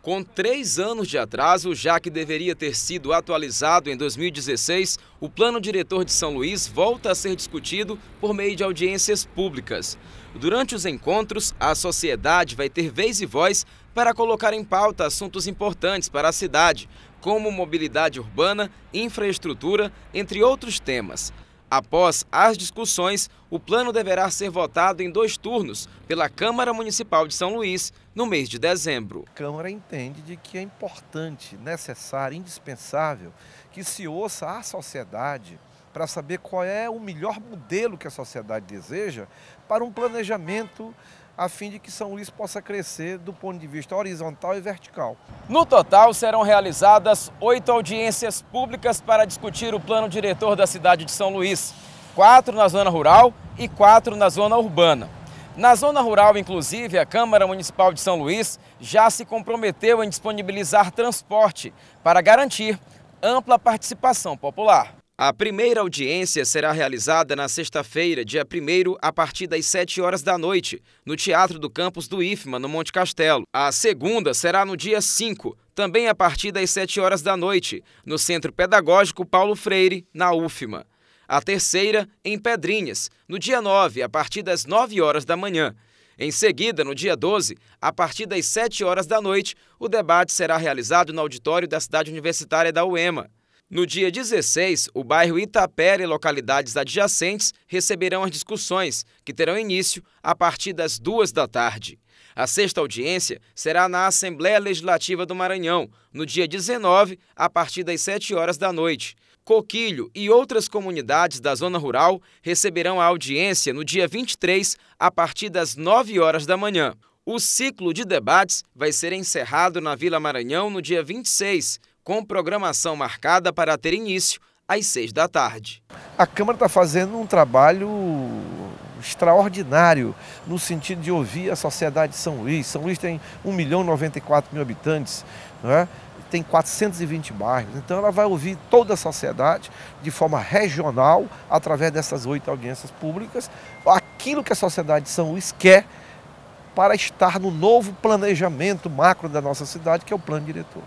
Com três anos de atraso, já que deveria ter sido atualizado em 2016, o plano diretor de São Luís volta a ser discutido por meio de audiências públicas. Durante os encontros, a sociedade vai ter vez e voz para colocar em pauta assuntos importantes para a cidade, como mobilidade urbana, infraestrutura, entre outros temas. Após as discussões, o plano deverá ser votado em dois turnos pela Câmara Municipal de São Luís no mês de dezembro. A Câmara entende de que é importante, necessário, indispensável que se ouça a sociedade para saber qual é o melhor modelo que a sociedade deseja para um planejamento a fim de que São Luís possa crescer do ponto de vista horizontal e vertical. No total, serão realizadas oito audiências públicas para discutir o plano diretor da cidade de São Luís, quatro na zona rural e quatro na zona urbana. Na zona rural, inclusive, a Câmara Municipal de São Luís já se comprometeu em disponibilizar transporte para garantir ampla participação popular. A primeira audiência será realizada na sexta-feira, dia 1 a partir das 7 horas da noite, no Teatro do Campus do IFMA, no Monte Castelo. A segunda será no dia 5, também a partir das 7 horas da noite, no Centro Pedagógico Paulo Freire, na UFMA. A terceira, em Pedrinhas, no dia 9, a partir das 9 horas da manhã. Em seguida, no dia 12, a partir das 7 horas da noite, o debate será realizado no auditório da cidade universitária da UEMA. No dia 16, o bairro Itapera e localidades adjacentes receberão as discussões, que terão início a partir das duas da tarde. A sexta audiência será na Assembleia Legislativa do Maranhão, no dia 19, a partir das 7 horas da noite. Coquilho e outras comunidades da zona rural receberão a audiência no dia 23, a partir das 9 horas da manhã. O ciclo de debates vai ser encerrado na Vila Maranhão no dia 26, com programação marcada para ter início às seis da tarde. A Câmara está fazendo um trabalho extraordinário no sentido de ouvir a sociedade de São Luís. São Luís tem 1 milhão e 94 mil habitantes, não é? tem 420 bairros, então ela vai ouvir toda a sociedade de forma regional, através dessas oito audiências públicas, aquilo que a sociedade de São Luís quer para estar no novo planejamento macro da nossa cidade, que é o plano diretor.